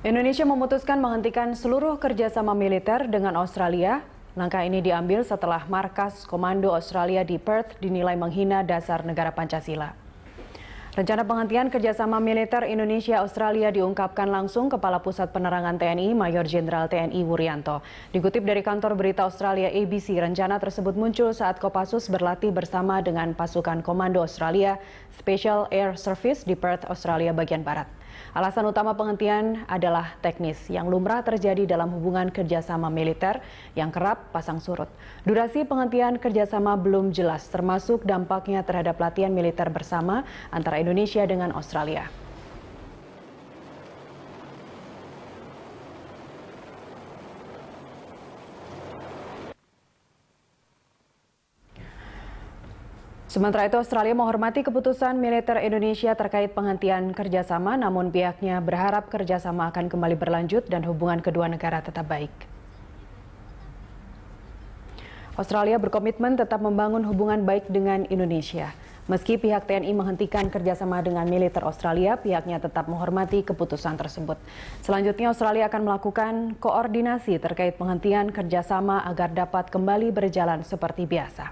Indonesia memutuskan menghentikan seluruh kerjasama militer dengan Australia. Langkah ini diambil setelah markas komando Australia di Perth dinilai menghina dasar negara Pancasila. Rencana penghentian kerjasama militer Indonesia-Australia diungkapkan langsung Kepala Pusat Penerangan TNI Mayor Jenderal TNI Wuryanto. Dikutip dari kantor berita Australia ABC, rencana tersebut muncul saat Kopassus berlatih bersama dengan pasukan Komando Australia Special Air Service di Perth, Australia bagian barat. Alasan utama penghentian adalah teknis yang lumrah terjadi dalam hubungan kerjasama militer yang kerap pasang surut. Durasi penghentian kerjasama belum jelas, termasuk dampaknya terhadap latihan militer bersama antara Indonesia Indonesia dengan Australia. Sementara itu, Australia menghormati keputusan militer Indonesia terkait penghentian kerjasama, namun pihaknya berharap kerjasama akan kembali berlanjut dan hubungan kedua negara tetap baik. Australia berkomitmen tetap membangun hubungan baik dengan Indonesia. Meski pihak TNI menghentikan kerjasama dengan militer Australia, pihaknya tetap menghormati keputusan tersebut. Selanjutnya Australia akan melakukan koordinasi terkait penghentian kerjasama agar dapat kembali berjalan seperti biasa.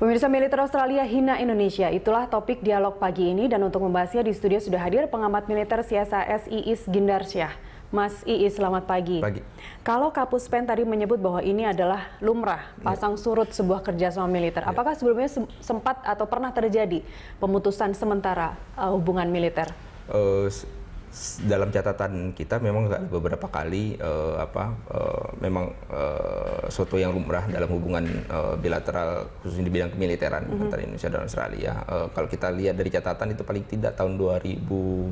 Pemirsa militer Australia hina Indonesia, itulah topik dialog pagi ini dan untuk membahasnya di studio sudah hadir pengamat militer CSIS Iis Gindarsyah. Mas Ii, selamat pagi. pagi. Kalau Kapuspen tadi menyebut bahwa ini adalah lumrah iya. pasang ya. surut sebuah kerjasama militer, ya. apakah sebelumnya sempat atau pernah terjadi pemutusan sementara uh, hubungan militer? Uh, dalam catatan kita memang beberapa kali uh, apa uh, memang uh, suatu yang lumrah dalam hubungan uh, bilateral khususnya di bidang kemiliteran mm -hmm. antara Indonesia dan Australia. Uh, kalau kita lihat dari catatan itu paling tidak tahun 2000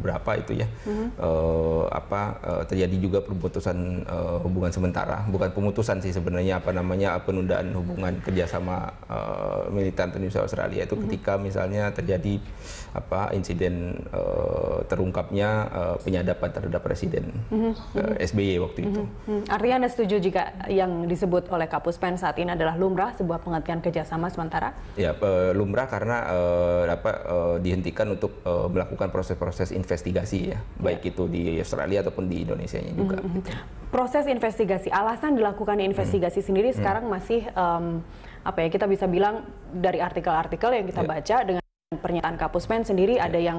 berapa itu ya mm -hmm. uh, apa uh, terjadi juga pemutusan uh, hubungan sementara, bukan pemutusan sih sebenarnya apa namanya penundaan hubungan kerjasama uh, militer Indonesia Australia itu mm -hmm. ketika misalnya terjadi apa insiden uh, terungkapnya uh, penyadapan terhadap presiden mm-hmm. Eh, mhm. uh, SBY waktu mm-hmm. itu. Mm-hmm. Artinya Anda setuju jika yang disebut oleh Kapuspen saat ini adalah lumrah sebuah penghentian kerjasama sementara? Ya uh, lumrah karena uh, apa uh, dihentikan untuk uh, melakukan proses-proses investigasi ya, ya. baik yeah. itu di Australia ataupun di Indonesia nya juga. Mm-hmm. Proses investigasi, alasan dilakukan investigasi mm-hmm. sendiri mhm. sekarang mm-hmm. masih um, apa ya kita bisa bilang dari artikel-artikel yang kita yeah. baca dengan pernyataan Kapuspen sendiri yeah. ada yang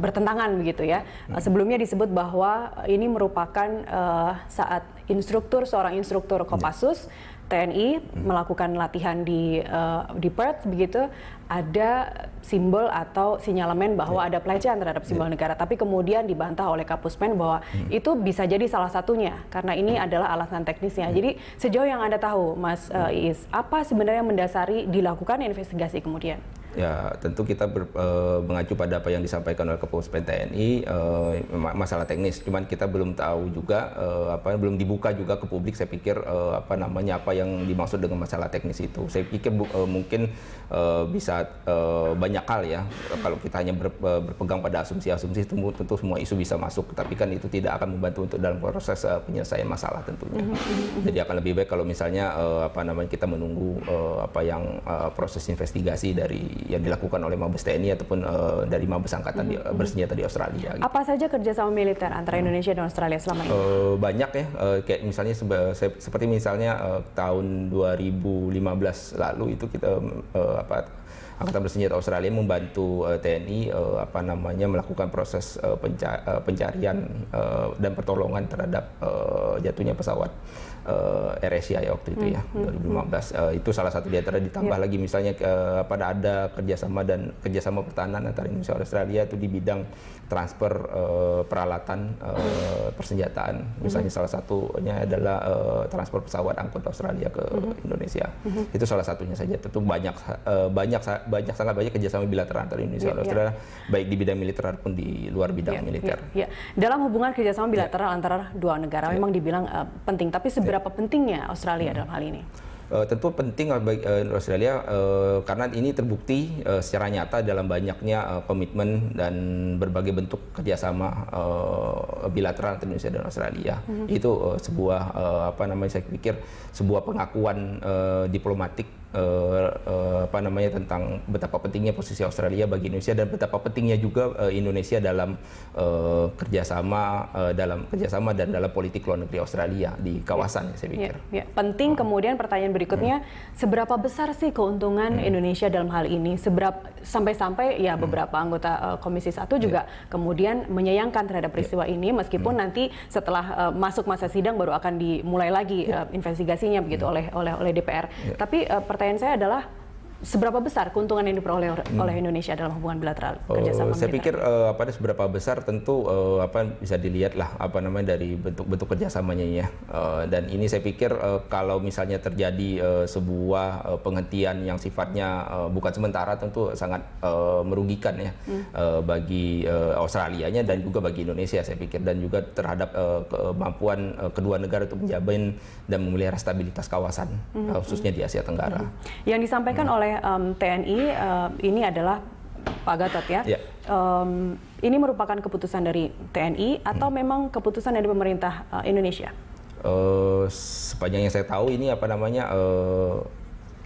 bertentangan begitu ya. Hmm. Eh, sebelumnya disebut bahwa eh, ini merupakan uh, saat instruktur seorang instruktur ya. Kopassus yeah. TNI hmm. melakukan latihan di uh, di Perth begitu ada simbol atau sinyalemen bahwa yeah. ada pelecehan terhadap simbol yeah. negara tapi kemudian dibantah oleh Kapuspen bahwa hmm. itu bisa jadi salah satunya karena ini hmm. adalah alasan teknisnya. Hmm. Jadi sejauh yang Anda tahu Mas uh, Iis apa sebenarnya mendasari dilakukan investigasi kemudian? Ya, tentu kita ber, e, mengacu pada apa yang disampaikan oleh Kepolisian TNI e, eh, masalah teknis. Cuman kita belum tahu juga e, apa belum dibuka juga ke publik. Saya pikir e, apa namanya apa yang dimaksud dengan masalah teknis itu. Saya pikir bu, e, mungkin e, bisa e, banyak hal ya. Kalau kita hanya ber, berpegang pada asumsi-asumsi tentu, tentu semua isu bisa masuk. Tapi kan itu tidak akan membantu untuk dalam proses e, penyelesaian masalah tentunya. Mm-hmm. Jadi akan lebih baik kalau misalnya e, apa namanya kita menunggu e, apa yang e, proses investigasi dari yang dilakukan oleh Mabes TNI ataupun uh, dari Mabes Angkatan mm -hmm. bersenjata di Australia. Gitu. Apa saja kerjasama militer antara hmm. Indonesia dan Australia selama ini? Uh, banyak ya, uh, kayak misalnya seba, se seperti misalnya uh, tahun 2015 lalu itu kita uh, apa Angkatan Bersenjata Australia membantu uh, TNI uh, apa namanya melakukan proses uh, penca pencarian uh, dan pertolongan terhadap uh, jatuhnya pesawat uh, RSI ya waktu itu ya, hmm, 2015 hmm, hmm. uh, itu salah satu di antara ya. ditambah yeah. lagi misalnya uh, pada ada kerjasama dan kerjasama pertahanan antara Indonesia dan Australia itu di bidang transfer uh, peralatan uh, persenjataan hmm. misalnya hmm. salah satunya adalah uh, transfer pesawat angkut Australia ke hmm. Indonesia hmm. itu salah satunya saja tentu banyak uh, banyak banyak banyak sangat banyak kerjasama bilateral antara Indonesia ya, dan ya. Australia yeah. baik di bidang militer maupun di luar bidang yeah, militer. Yeah, yeah. Dalam hubungan kerjasama ya. bilateral antara dua negara memang dibilang uh, penting, tapi seberapa pentingnya Australia hmm. dalam hal ini? Uh, tentu penting eh, bagi uh, Australia uh, karena ini terbukti uh, secara nyata dalam banyaknya uh, komitmen dan berbagai bentuk kerjasama uh, bilateral antara Indonesia dan Australia. Mm -hmm. Itu uh, sebuah uh, apa namanya saya pikir sebuah pengakuan uh, diplomatik uh, apa namanya tentang betapa pentingnya posisi Australia bagi Indonesia dan betapa pentingnya juga uh, Indonesia dalam uh, kerjasama uh, dalam kerjasama dan dalam politik luar negeri Australia di kawasan ya, saya pikir. Ya, ya. Penting. Kemudian pertanyaan berikutnya, hmm. seberapa besar sih keuntungan hmm. Indonesia dalam hal ini? Seberapa sampai-sampai ya hmm. beberapa hmm. anggota uh, Komisi Satu ya. juga yeah. kemudian menyayangkan terhadap ya. peristiwa yeah. ini, meskipun hmm. nanti setelah uh, masuk masa sidang baru akan dimulai lagi yeah. Ya. uh, investigasinya begitu yeah. Hmm. oleh oleh oleh DPR. Yeah. Tapi uh, pertanyaan saya adalah seberapa besar keuntungan yang diperoleh oleh hmm. Indonesia dalam hubungan bilateral oh, kerjasama? Uh, saya pikir uh, apa seberapa besar tentu uh, apa bisa dilihat lah apa namanya dari bentuk-bentuk kerjasamanya ya. Uh, dan ini saya pikir uh, kalau misalnya terjadi uh, sebuah uh, penghentian yang sifatnya uh, bukan sementara tentu sangat uh, merugikan ya hmm. uh, bagi uh, nya dan juga bagi Indonesia saya pikir dan juga terhadap uh, kemampuan uh, kedua negara untuk menjamin dan memelihara stabilitas kawasan hmm. khususnya di Asia Tenggara. Hmm. Yang disampaikan hmm. oleh oleh um, TNI uh, eh, ini adalah Pak Gatot ya. Yeah. Ya. Um, ini merupakan keputusan dari TNI atau hmm. memang keputusan dari pemerintah uh, Indonesia? Uh, sepanjang yang saya tahu ini apa namanya uh,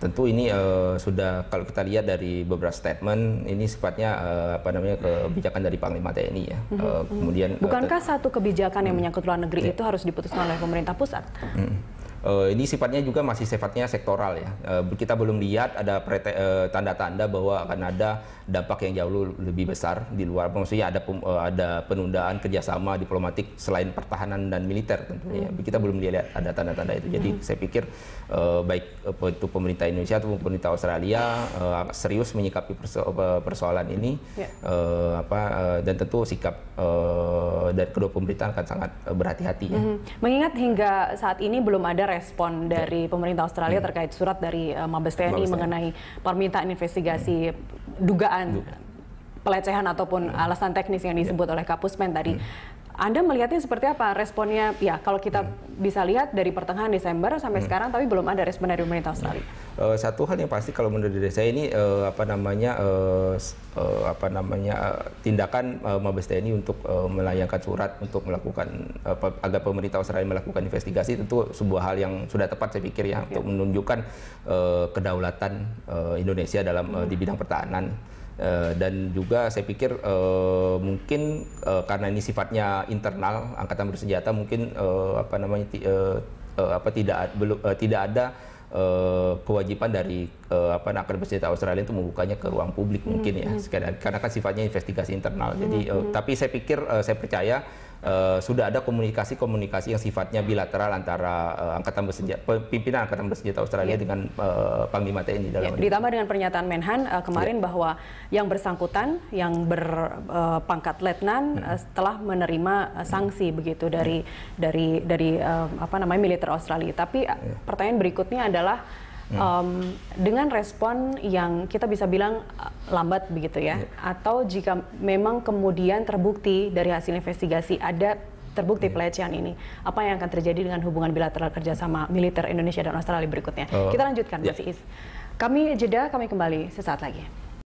tentu ini uh, sudah kalau kita lihat dari beberapa statement ini sifatnya uh, apa namanya kebijakan dari Panglima TNI ya. -hmm. uh, kemudian bukankah uh, satu kebijakan yang hmm. menyangkut luar negeri yeah. itu harus diputuskan oleh pemerintah pusat? -hmm uh, ini sifatnya juga masih sifatnya sektoral ya. Uh, kita belum lihat ada eh, tanda-tanda uh, bahwa akan ada dampak yang jauh lebih besar di luar. Maksudnya ada pem, uh, ada penundaan kerjasama diplomatik selain pertahanan dan militer tentunya. Ya. Hmm. Kita belum lihat ada tanda-tanda itu. Jadi hmm. saya pikir uh, baik untuk pemerintah Indonesia atau pemerintah Australia uh, serius menyikapi perso persoalan ini yeah. Ya. uh, apa uh, dan tentu sikap uh, dari kedua pemerintah akan sangat berhati-hati ya. Hmm. Mengingat hingga saat ini belum ada respon iya. dari pemerintah Australia hmm. terkait surat dari uh, Mabes TNI mengenai permintaan investigasi dugaan pelecehan ataupun iya. alasan teknis yang iya. disebut oleh Kapuspen tadi. Hmm. Anda melihatnya seperti apa responnya? Ya, kalau kita hmm. bisa lihat dari pertengahan Desember sampai hmm. sekarang, tapi belum ada respon dari pemerintah Australia. Uh, satu hal yang pasti kalau menurut saya ini uh, apa namanya uh, uh, apa namanya uh, tindakan uh, Mabes TNI untuk uh, melayangkan surat untuk melakukan uh, agar pemerintah Australia melakukan investigasi tentu sebuah hal yang sudah tepat saya pikir ya okay. untuk menunjukkan uh, kedaulatan uh, Indonesia dalam uh, di bidang pertahanan. Uh, dan juga saya pikir uh, mungkin uh, karena ini sifatnya internal angkatan bersenjata mungkin uh, apa namanya uh, uh, apa tidak belum uh, tidak ada uh, kewajiban dari uh, apa angkatan bersenjata Australia itu membukanya ke ruang publik hmm, mungkin mm -hmm. ya karena kan sifatnya investigasi internal mm -hmm. jadi uh, tapi saya pikir uh, saya percaya Eh, sudah ada komunikasi-komunikasi yang sifatnya bilateral antara uh, angkatan bersenjata pimpinan angkatan bersenjata Australia yeah. dengan uh, panglima TNI dalam yeah. ditambah dengan pernyataan Menhan uh, kemarin yeah. bahwa yang bersangkutan yang berpangkat uh, letnan hmm. uh, telah menerima uh, sanksi hmm. begitu dari hmm. dari dari uh, apa namanya militer Australia. Tapi yeah. pertanyaan berikutnya adalah um, dengan respon yang kita bisa bilang eh, lambat begitu ya, yeah. atau jika memang kemudian terbukti dari hasil investigasi ada terbukti yeah. pelecehan ini, apa yang akan terjadi dengan hubungan bilateral kerjasama militer Indonesia dan Australia berikutnya? Oh. Kita lanjutkan, yeah. Mas ya. Is. Kami jeda, kami kembali sesaat lagi.